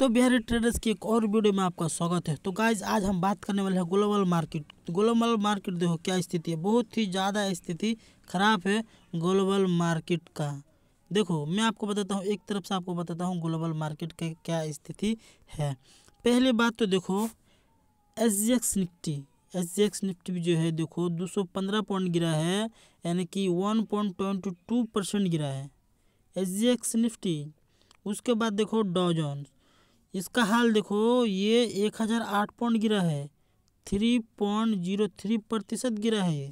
तो बिहारी ट्रेडर्स की एक और वीडियो में आपका स्वागत है तो गाइज आज हम बात करने वाले हैं ग्लोबल मार्केट ग्लोबल मार्केट देखो क्या स्थिति है बहुत ही ज़्यादा स्थिति खराब है ग्लोबल मार्केट का देखो मैं आपको बताता हूँ एक तरफ से आपको बताता हूँ ग्लोबल मार्केट का क्या स्थिति है पहली बात तो देखो S G X Nifty S G X Nifty भी जो है देखो 215 पॉइंट गिरा है यानी कि 1.22 परसेंट गिरा है एस जी एक्स निफ्टी उसके बाद देखो डॉ इसका हाल देखो ये एक हज़ार आठ पॉइंट गिरा है थ्री पॉइंट जीरो थ्री प्रतिशत गिरा है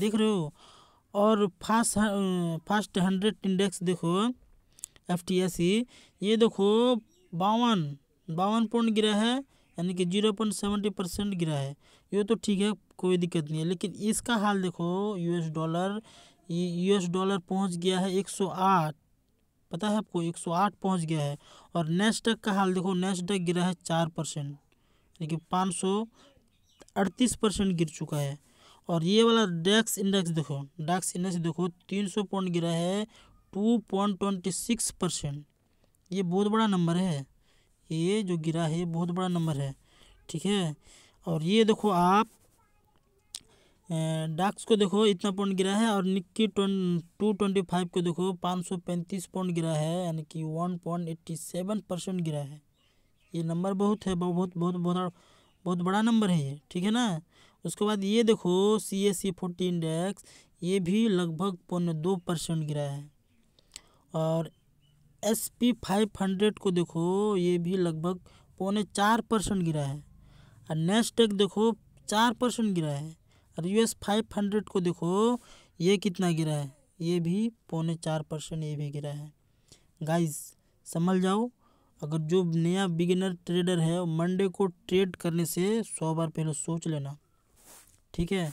देख रहे हो और फास्ट फास्ट हंड्रेड इंडेक्स देखो एफ टी एस सी ये देखो बावन बावन पॉइंट गिरा है यानी कि जीरो पॉइंट सेवेंटी परसेंट गिरा है ये तो ठीक है कोई दिक्कत नहीं है लेकिन इसका हाल देखो यूएस डॉलर यूएस डॉलर पहुंच गया है एक सौ आठ पता है आपको 108 पहुंच गया है और नेस्टक का हाल देखो नेस्टक गिरा है चार परसेंट देखिए पाँच सौ अड़तीस परसेंट गिर चुका है और ये वाला डैक्स इंडेक्स देखो डैक्स इंडेक्स देखो तीन सौ पॉइंट गिरा है two point twenty six percent ये बहुत बड़ा नंबर है ये जो गिरा है बहुत बड़ा नंबर है ठीक है और ये देखो आप डाक्स को देखो इतना पॉइंट गिरा है और निक्की टू ट्वेंटी फाइव को देखो पाँच सौ पैंतीस पॉइंट गिरा है यानी कि one point eighty seven percent गिरा है ये नंबर बहुत है बहुत बहुत बहुत बहुत बड़ा नंबर है ये ठीक है ना उसके बाद ये देखो C S C forty index ये भी लगभग पौने दो परसेंट गिरा है और एस पी फाइव हंड्रेड को देखो ये भी लगभग पौने चार परसेंट गिरा है और नेस्टेक देखो चार परसेंट गिरा है और यू एस फाइव हंड्रेड को देखो ये कितना गिरा है ये भी पौने चार परसेंट ये भी गिरा है गाइस समझ जाओ अगर जो नया बिगिनर ट्रेडर है मंडे को ट्रेड करने से सौ बार पहले सोच लेना ठीक है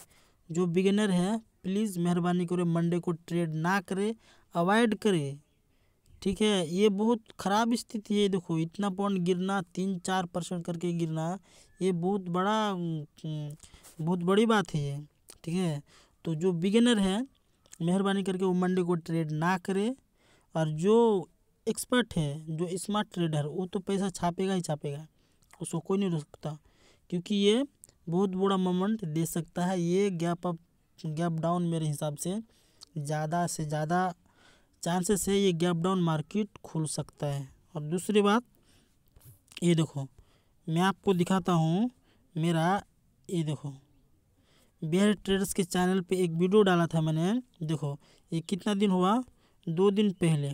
जो बिगिनर है प्लीज़ मेहरबानी करो मंडे को ट्रेड ना करे अवॉइड करे ठीक है ये बहुत ख़राब स्थिति है देखो इतना पॉइंट गिरना तीन चार परसेंट करके गिरना ये बहुत बड़ा हम्म, बहुत बड़ी बात है ये ठीक है तो जो बिगिनर है मेहरबानी करके वो मंडे को ट्रेड ना करे और जो एक्सपर्ट है जो स्मार्ट ट्रेडर वो तो पैसा छापेगा ही छापेगा उसको कोई नहीं रोक सकता क्योंकि ये बहुत बड़ा मोमेंट दे सकता है ये गैप अप गैप डाउन मेरे हिसाब से ज़्यादा से ज़्यादा चांसेस है ये गैप डाउन मार्केट खुल सकता है और दूसरी बात ये देखो मैं आपको दिखाता हूँ मेरा ये देखो बिहार ट्रेडर्स के चैनल पे एक वीडियो डाला था मैंने देखो ये कितना दिन हुआ दो दिन पहले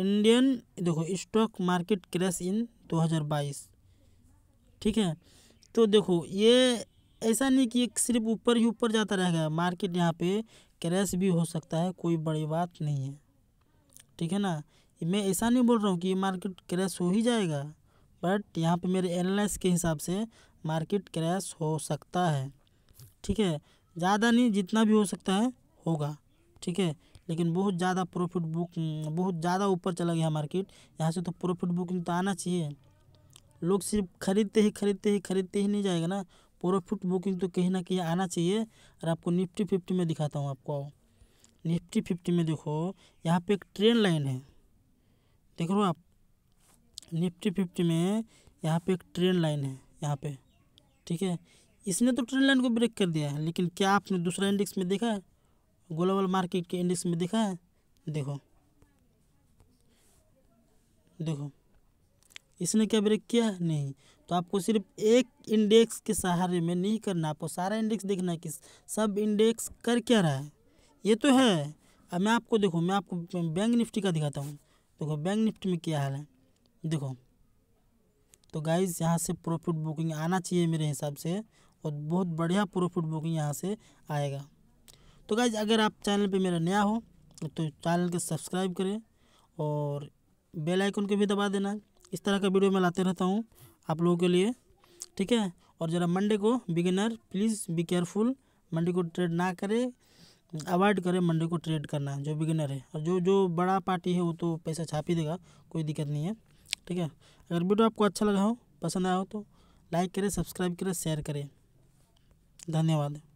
इंडियन देखो स्टॉक मार्केट क्रैश इन 2022 ठीक है तो देखो ये ऐसा नहीं कि सिर्फ ऊपर ही ऊपर जाता रहेगा मार्केट यहाँ पे क्रैश भी हो सकता है कोई बड़ी बात नहीं है ठीक है ना मैं ऐसा नहीं बोल रहा हूँ कि मार्केट क्रैश हो ही जाएगा बट यहाँ पे मेरे एनालिस के हिसाब से मार्केट क्रैश हो सकता है ठीक है ज़्यादा नहीं जितना भी हो सकता है होगा ठीक है लेकिन बहुत ज़्यादा प्रॉफिट बुक बहुत ज़्यादा ऊपर चला गया मार्केट यहाँ से तो प्रॉफिट बुकिंग तो आना चाहिए लोग सिर्फ खरीदते ही खरीदते ही खरीदते ही नहीं जाएगा ना प्रॉफिट बुकिंग तो कहीं ना कहीं आना चाहिए और आपको निफ्टी फिफ्टी में दिखाता हूँ आपको निफ्टी फिफ्टी में देखो यहाँ पे एक ट्रेन लाइन है देख रहे हो आप निफ्टी फिफ्टी में यहाँ पे एक ट्रेन लाइन है यहाँ पे ठीक है इसने तो ट्रेन लाइन को ब्रेक कर दिया है लेकिन क्या आपने दूसरा इंडेक्स में देखा है ग्लोबल मार्केट के इंडेक्स में देखा है देखो देखो इसने क्या ब्रेक किया नहीं तो आपको सिर्फ एक इंडेक्स के सहारे में नहीं करना आपको सारा इंडेक्स देखना है कि सब इंडेक्स कर क्या रहा है ये तो है अब मैं आपको देखो मैं आपको बैंक निफ्टी का दिखाता हूँ देखो बैंक निफ्टी में क्या हाल है देखो तो गाइज यहाँ से प्रॉफिट बुकिंग आना चाहिए मेरे हिसाब से और बहुत बढ़िया प्रॉफिट बुकिंग यहाँ से आएगा तो गाइज अगर आप चैनल पे मेरा नया हो तो चैनल को सब्सक्राइब करें और बेल आइकन को भी दबा देना इस तरह का वीडियो मैं लाते रहता हूँ आप लोगों के लिए ठीक है और ज़रा मंडे को beginner please be careful Monday को ट्रेड ना करें अवॉइड करें मंडे को ट्रेड करना जो बिगिनर है और जो जो बड़ा पार्टी है वो तो पैसा छाप ही देगा कोई दिक्कत नहीं है ठीक है अगर वीडियो आपको अच्छा लगा हो पसंद आया हो तो लाइक करें सब्सक्राइब करें शेयर करें धन्यवाद